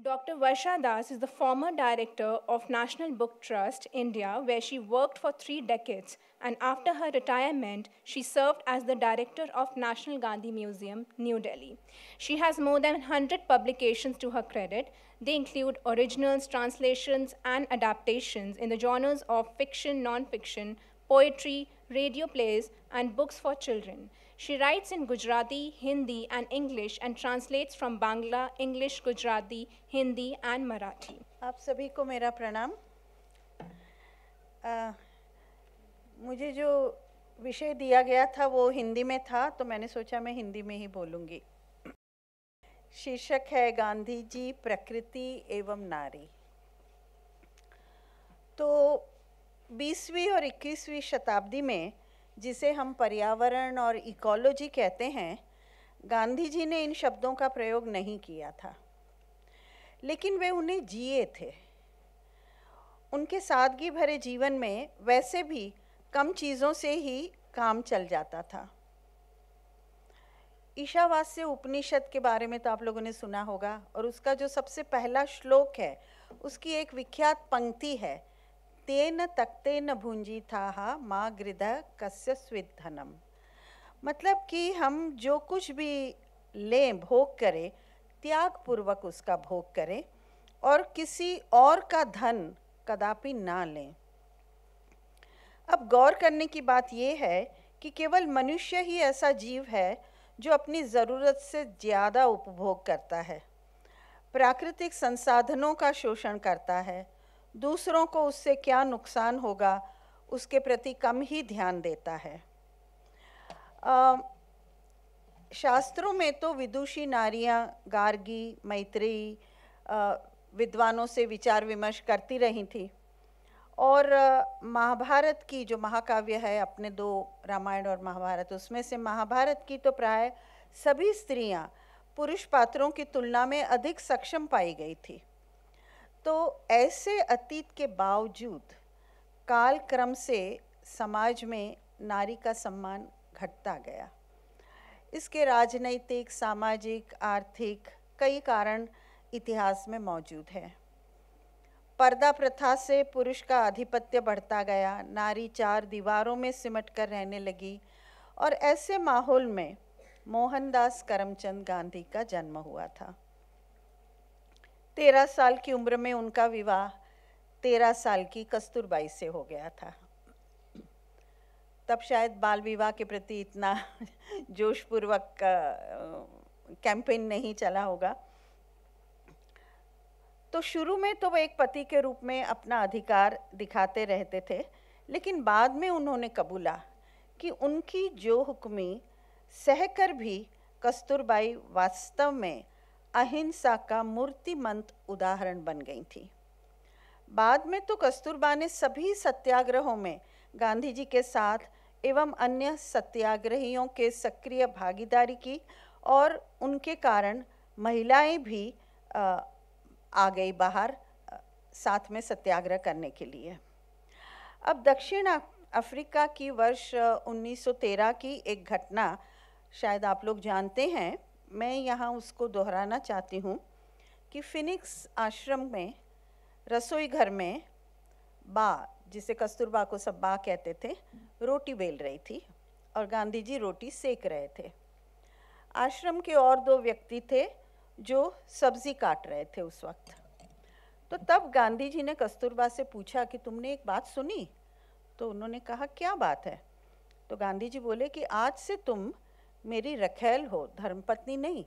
Dr. Varsha Das is the former director of National Book Trust, India, where she worked for three decades. And after her retirement, she served as the director of National Gandhi Museum, New Delhi. She has more than 100 publications to her credit. They include originals, translations, and adaptations in the genres of fiction, non fiction, poetry, radio plays, and books for children. She writes in Gujarati, Hindi, and English and translates from Bangla, English, Gujarati, Hindi, and Marathi. आप सभी को मेरा प्रणाम मुझे जो विषय दिया गया था वो हिंदी में था तो मैंने सोचा मैं हिंदी में ही बोलूँगी शीर्षक है गांधी जी प्रकृति एवं नारी तो 20वीं और 21वीं शताब्दी में जिसे हम पर्यावरण और इकोलॉजी कहते हैं गांधी जी ने इन शब्दों का प्रयोग नहीं किया था लेकिन वे उन्हें जिए थे उनके सादगी भरे जीवन में वैसे भी कम चीज़ों से ही काम चल जाता था ईशावास्य उपनिषद के बारे में तो आप लोगों ने सुना होगा और उसका जो सबसे पहला श्लोक है उसकी एक विख्यात पंक्ति है तेन न भूंजी था माँ गृद कस्य स्विधनम मतलब कि हम जो कुछ भी लें भोग करें त्याग पूर्वक उसका भोग करें और किसी और का धन कदापि ना लें अब गौर करने की बात यह है कि केवल मनुष्य ही ऐसा जीव है जो अपनी ज़रूरत से ज़्यादा उपभोग करता है प्राकृतिक संसाधनों का शोषण करता है दूसरों को उससे क्या नुकसान होगा उसके प्रति कम ही ध्यान देता है आ, शास्त्रों में तो विदुषी नारियां गार्गी मैत्री आ, विद्वानों से विचार विमर्श करती रही थी और महाभारत की जो महाकाव्य है अपने दो रामायण और महाभारत उसमें से महाभारत की तो प्राय सभी स्त्रियां पुरुष पात्रों की तुलना में अधिक सक्षम पाई गई थी तो ऐसे अतीत के बावजूद काल क्रम से समाज में नारी का सम्मान घटता गया इसके राजनैतिक सामाजिक आर्थिक कई कारण इतिहास में मौजूद हैं पर्दा प्रथा से पुरुष का आधिपत्य बढ़ता गया नारी चार दीवारों में सिमट कर रहने लगी और ऐसे माहौल में मोहनदास करमचंद गांधी का जन्म हुआ था तेरह साल की उम्र में उनका विवाह तेरह साल की कस्तूरबाई से हो गया था तब शायद बाल विवाह के प्रति इतना जोशपूर्वक कैंपेन नहीं चला होगा तो शुरू में तो वह एक पति के रूप में अपना अधिकार दिखाते रहते थे लेकिन बाद में उन्होंने कबूला कि उनकी जो हुक्मी सहकर भी कस्तूरबाई वास्तव में अहिंसा का मूर्तिमंत उदाहरण बन गई थी बाद में तो कस्तूरबा ने सभी सत्याग्रहों में गांधी जी के साथ एवं अन्य सत्याग्रहियों के सक्रिय भागीदारी की और उनके कारण महिलाएं भी आ गई बाहर साथ में सत्याग्रह करने के लिए अब दक्षिण अफ्रीका की वर्ष 1913 की एक घटना शायद आप लोग जानते हैं मैं यहाँ उसको दोहराना चाहती हूँ कि फिनिक्स आश्रम में रसोई घर में बा जिसे कस्तूरबा को सब बा कहते थे रोटी बेल रही थी और गांधी जी रोटी सेक रहे थे आश्रम के और दो व्यक्ति थे जो सब्जी काट रहे थे उस वक्त तो तब गांधी जी ने कस्तूरबा से पूछा कि तुमने एक बात सुनी तो उन्होंने कहा क्या बात है तो गांधी जी बोले कि आज से तुम मेरी रखेल हो धर्मपत्नी नहीं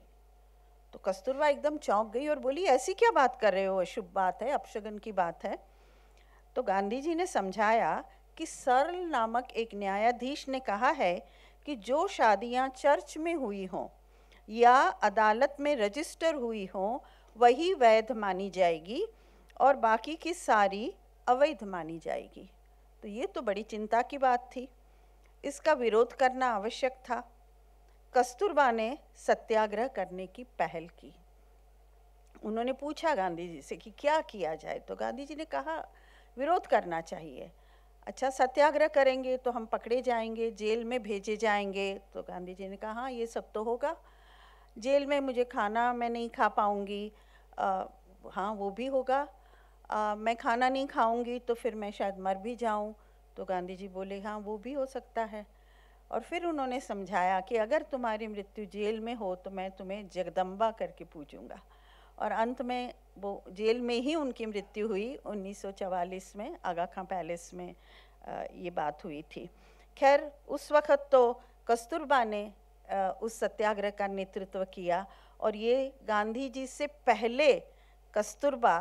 तो कस्तूरबा एकदम चौंक गई और बोली ऐसी क्या बात कर रहे हो अशुभ बात है अपशगन की बात है तो गांधी जी ने समझाया कि सरल नामक एक न्यायाधीश ने कहा है कि जो शादियां चर्च में हुई हों या अदालत में रजिस्टर हुई हों वही वैध मानी जाएगी और बाकी की सारी अवैध मानी जाएगी तो ये तो बड़ी चिंता की बात थी इसका विरोध करना आवश्यक था कस्तूरबा ने सत्याग्रह करने की पहल की उन्होंने पूछा गांधी जी से कि क्या किया जाए तो गांधी जी ने कहा विरोध करना चाहिए अच्छा सत्याग्रह करेंगे तो हम पकड़े जाएंगे जेल में भेजे जाएंगे तो गांधी जी ने कहा हाँ ये सब तो होगा जेल में मुझे खाना मैं नहीं खा पाऊँगी हाँ वो भी होगा आ, मैं खाना नहीं खाऊँगी तो फिर मैं शायद मर भी जाऊँ तो गांधी जी बोले हाँ वो भी हो सकता है और फिर उन्होंने समझाया कि अगर तुम्हारी मृत्यु जेल में हो तो मैं तुम्हें जगदम्बा करके पूछूंगा और अंत में वो जेल में ही उनकी मृत्यु हुई 1944 में आगा खां पैलेस में ये बात हुई थी खैर उस वक़्त तो कस्तूरबा ने उस सत्याग्रह का नेतृत्व किया और ये गांधी जी से पहले कस्तूरबा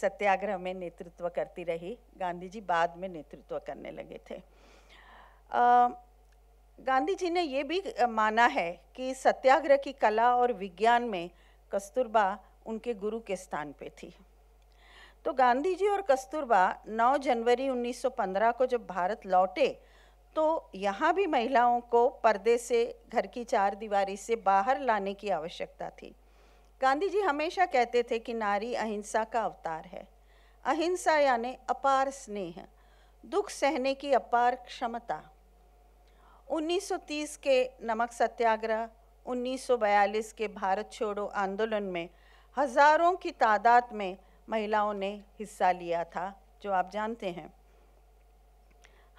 सत्याग्रह में नेतृत्व करती रही गांधी जी बाद में नेतृत्व करने लगे थे आ, गांधी जी ने ये भी माना है कि सत्याग्रह की कला और विज्ञान में कस्तूरबा उनके गुरु के स्थान पे थी तो गांधी जी और कस्तूरबा 9 जनवरी 1915 को जब भारत लौटे तो यहाँ भी महिलाओं को पर्दे से घर की चार दीवारी से बाहर लाने की आवश्यकता थी गांधी जी हमेशा कहते थे कि नारी अहिंसा का अवतार है अहिंसा यानी अपार स्नेह दुख सहने की अपार क्षमता 1930 के नमक सत्याग्रह 1942 के भारत छोड़ो आंदोलन में हजारों की तादाद में महिलाओं ने हिस्सा लिया था जो आप जानते हैं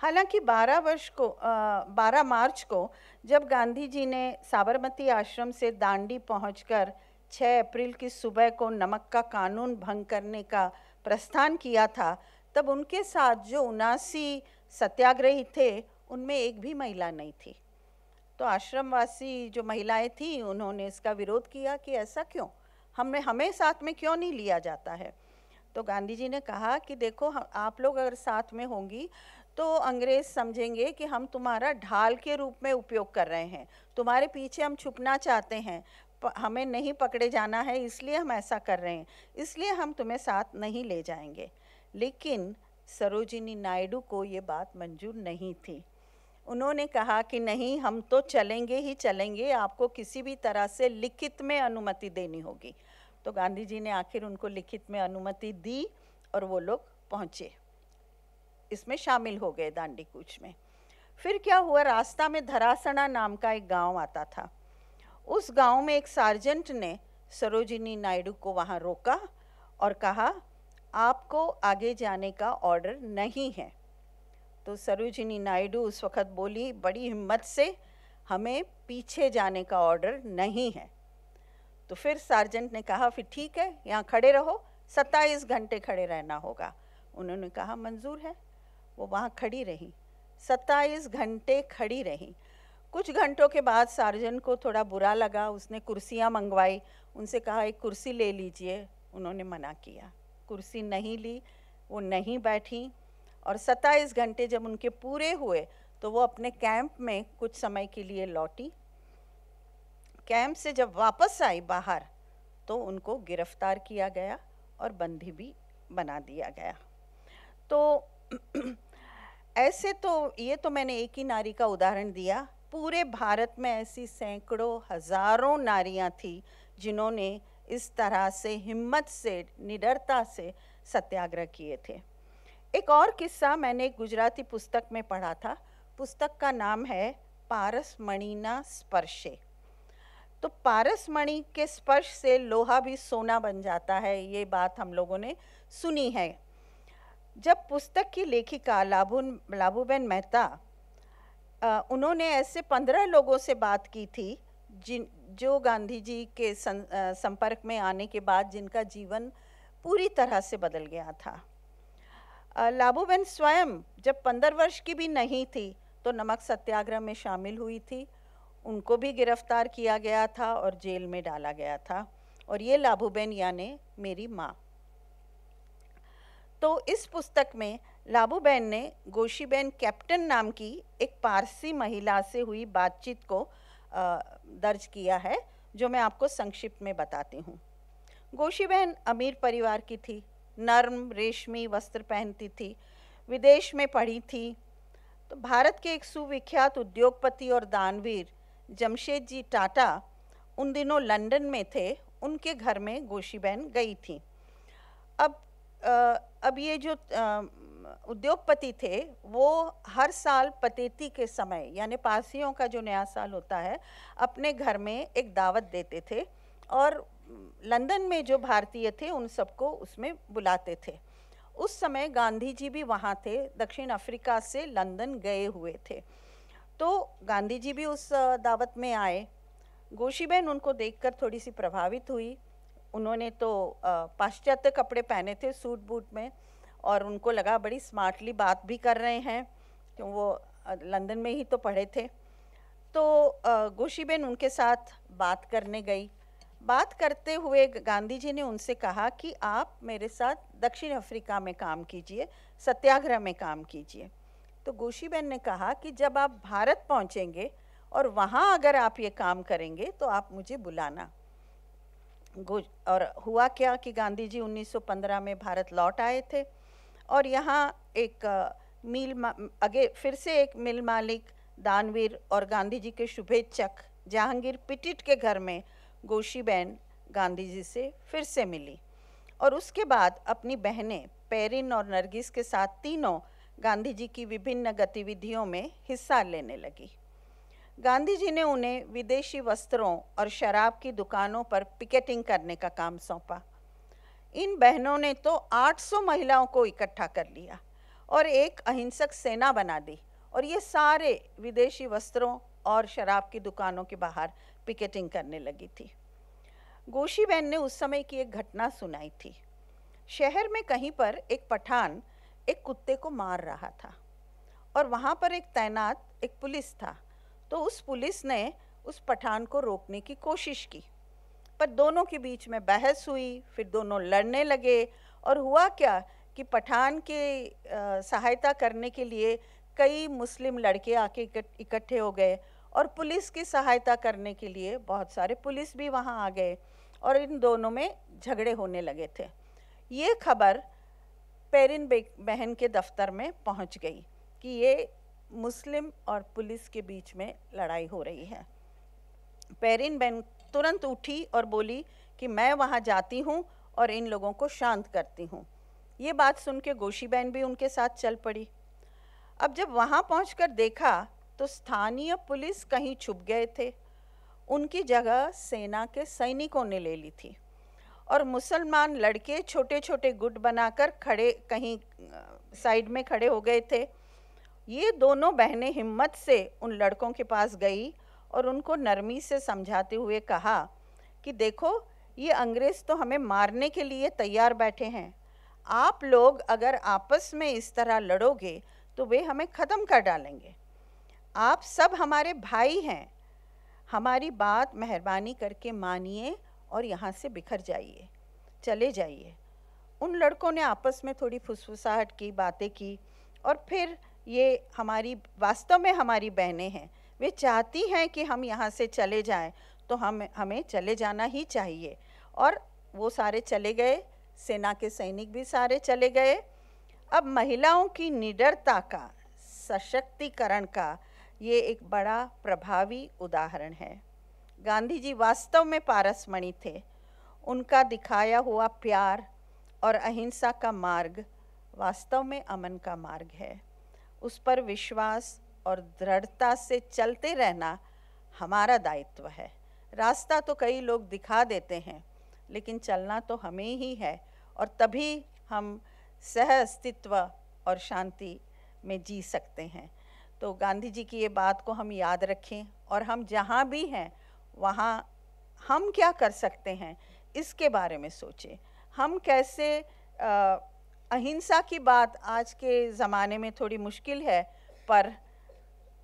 हालांकि 12 वर्ष को आ, 12 मार्च को जब गांधी जी ने साबरमती आश्रम से दांडी पहुंचकर 6 अप्रैल की सुबह को नमक का कानून भंग करने का प्रस्थान किया था तब उनके साथ जो उनासी सत्याग्रही थे उनमें एक भी महिला नहीं थी तो आश्रमवासी जो महिलाएं थीं उन्होंने इसका विरोध किया कि ऐसा क्यों हमने हमें साथ में क्यों नहीं लिया जाता है तो गांधी जी ने कहा कि देखो आप लोग अगर साथ में होंगी तो अंग्रेज समझेंगे कि हम तुम्हारा ढाल के रूप में उपयोग कर रहे हैं तुम्हारे पीछे हम छुपना चाहते हैं हमें नहीं पकड़े जाना है इसलिए हम ऐसा कर रहे हैं इसलिए हम तुम्हें साथ नहीं ले जाएंगे लेकिन सरोजिनी नायडू को ये बात मंजूर नहीं थी उन्होंने कहा कि नहीं हम तो चलेंगे ही चलेंगे आपको किसी भी तरह से लिखित में अनुमति देनी होगी तो गांधी जी ने आखिर उनको लिखित में अनुमति दी और वो लोग पहुँचे इसमें शामिल हो गए दांडी कूच में फिर क्या हुआ रास्ता में धरासना नाम का एक गांव आता था उस गांव में एक सार्जेंट ने सरोजिनी नायडू को वहाँ रोका और कहा आपको आगे जाने का ऑर्डर नहीं है तो सरोजिनी नायडू उस वक़्त बोली बड़ी हिम्मत से हमें पीछे जाने का ऑर्डर नहीं है तो फिर सार्जेंट ने कहा फिर ठीक है यहाँ खड़े रहो सत्ताईस घंटे खड़े रहना होगा उन्होंने कहा मंजूर है वो वहाँ खड़ी रही सत्ताईस घंटे खड़ी रही कुछ घंटों के बाद सार्जन को थोड़ा बुरा लगा उसने कुर्सियाँ मंगवाई उनसे कहा एक कुर्सी ले लीजिए उन्होंने मना किया कुर्सी नहीं ली वो नहीं बैठी और 27 घंटे जब उनके पूरे हुए तो वो अपने कैंप में कुछ समय के लिए लौटी कैंप से जब वापस आई बाहर तो उनको गिरफ्तार किया गया और बंदी भी बना दिया गया तो ऐसे तो ये तो मैंने एक ही नारी का उदाहरण दिया पूरे भारत में ऐसी सैकड़ों हज़ारों नारियां थी जिन्होंने इस तरह से हिम्मत से निडरता से सत्याग्रह किए थे एक और किस्सा मैंने एक गुजराती पुस्तक में पढ़ा था पुस्तक का नाम है पारस मणिना स्पर्शे तो पारस मणि के स्पर्श से लोहा भी सोना बन जाता है ये बात हम लोगों ने सुनी है जब पुस्तक की लेखिका लाभुन लाभूबेन मेहता उन्होंने ऐसे पंद्रह लोगों से बात की थी जिन जो गांधी जी के सं, संपर्क में आने के बाद जिनका जीवन पूरी तरह से बदल गया था लाभूबेन स्वयं जब पंद्रह वर्ष की भी नहीं थी तो नमक सत्याग्रह में शामिल हुई थी उनको भी गिरफ्तार किया गया था और जेल में डाला गया था और ये लाभूबेन यानी मेरी माँ तो इस पुस्तक में लाबूबेन ने गोशीबेन कैप्टन नाम की एक पारसी महिला से हुई बातचीत को दर्ज किया है जो मैं आपको संक्षिप्त में बताती हूँ गोशीबेन अमीर परिवार की थी नर्म रेशमी वस्त्र पहनती थी विदेश में पढ़ी थी तो भारत के एक सुविख्यात उद्योगपति और दानवीर जमशेद जी टाटा उन दिनों लंदन में थे उनके घर में गोशी बहन गई थी अब अब ये जो उद्योगपति थे वो हर साल पतेती के समय यानी पारसियों का जो नया साल होता है अपने घर में एक दावत देते थे और लंदन में जो भारतीय थे उन सबको उसमें बुलाते थे उस समय गांधी जी भी वहाँ थे दक्षिण अफ्रीका से लंदन गए हुए थे तो गांधी जी भी उस दावत में आए गोशीबेन उनको देखकर थोड़ी सी प्रभावित हुई उन्होंने तो पाश्चात्य कपड़े पहने थे सूट बूट में और उनको लगा बड़ी स्मार्टली बात भी कर रहे हैं क्यों वो लंदन में ही तो पढ़े थे तो गोशीबेन उनके साथ बात करने गई बात करते हुए गांधी जी ने उनसे कहा कि आप मेरे साथ दक्षिण अफ्रीका में काम कीजिए सत्याग्रह में काम कीजिए तो गोशीबेन ने कहा कि जब आप भारत पहुंचेंगे और वहाँ अगर आप ये काम करेंगे तो आप मुझे बुलाना और हुआ क्या कि गांधी जी 1915 में भारत लौट आए थे और यहाँ एक मिल अगे फिर से एक मिल मालिक दानवीर और गांधी जी के शुभेच्छक जहांगीर पिटिट के घर में गोशी बहन गांधी जी से फिर से मिली और उसके बाद अपनी बहनें पेरिन और नरगिस के साथ तीनों गांधी जी की विभिन्न गतिविधियों में हिस्सा लेने लगी गांधी जी ने उन्हें विदेशी वस्त्रों और शराब की दुकानों पर पिकेटिंग करने का काम सौंपा इन बहनों ने तो 800 महिलाओं को इकट्ठा कर लिया और एक अहिंसक सेना बना दी और ये सारे विदेशी वस्त्रों और शराब की दुकानों के बाहर पिकेटिंग करने लगी थी गोशी बहन ने उस समय की एक घटना सुनाई थी शहर में कहीं पर एक पठान एक कुत्ते को मार रहा था और वहाँ पर एक तैनात एक पुलिस था तो उस पुलिस ने उस पठान को रोकने की कोशिश की पर दोनों के बीच में बहस हुई फिर दोनों लड़ने लगे और हुआ क्या कि पठान के सहायता करने के लिए कई मुस्लिम लड़के आके इकट्ठे हो गए और पुलिस की सहायता करने के लिए बहुत सारे पुलिस भी वहाँ आ गए और इन दोनों में झगड़े होने लगे थे ये खबर पेरिन बहन के दफ्तर में पहुँच गई कि ये मुस्लिम और पुलिस के बीच में लड़ाई हो रही है पेरिन बहन तुरंत उठी और बोली कि मैं वहाँ जाती हूँ और इन लोगों को शांत करती हूँ ये बात सुन के गोशी बहन भी उनके साथ चल पड़ी अब जब वहाँ पहुँच देखा तो स्थानीय पुलिस कहीं छुप गए थे उनकी जगह सेना के सैनिकों ने ले ली थी और मुसलमान लड़के छोटे छोटे गुट बनाकर खड़े कहीं साइड में खड़े हो गए थे ये दोनों बहनें हिम्मत से उन लड़कों के पास गई और उनको नरमी से समझाते हुए कहा कि देखो ये अंग्रेज़ तो हमें मारने के लिए तैयार बैठे हैं आप लोग अगर आपस में इस तरह लड़ोगे तो वे हमें ख़त्म कर डालेंगे आप सब हमारे भाई हैं हमारी बात मेहरबानी करके मानिए और यहाँ से बिखर जाइए चले जाइए उन लड़कों ने आपस में थोड़ी फुसफुसाहट की बातें की और फिर ये हमारी वास्तव में हमारी बहनें हैं वे चाहती हैं कि हम यहाँ से चले जाएं तो हम हमें चले जाना ही चाहिए और वो सारे चले गए सेना के सैनिक भी सारे चले गए अब महिलाओं की निडरता का सशक्तिकरण का ये एक बड़ा प्रभावी उदाहरण है गांधी जी वास्तव में पारसमणि थे उनका दिखाया हुआ प्यार और अहिंसा का मार्ग वास्तव में अमन का मार्ग है उस पर विश्वास और दृढ़ता से चलते रहना हमारा दायित्व है रास्ता तो कई लोग दिखा देते हैं लेकिन चलना तो हमें ही है और तभी हम सह अस्तित्व और शांति में जी सकते हैं तो गांधी जी की ये बात को हम याद रखें और हम जहाँ भी हैं वहाँ हम क्या कर सकते हैं इसके बारे में सोचें हम कैसे आ, अहिंसा की बात आज के ज़माने में थोड़ी मुश्किल है पर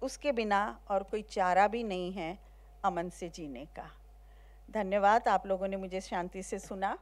उसके बिना और कोई चारा भी नहीं है अमन से जीने का धन्यवाद आप लोगों ने मुझे शांति से सुना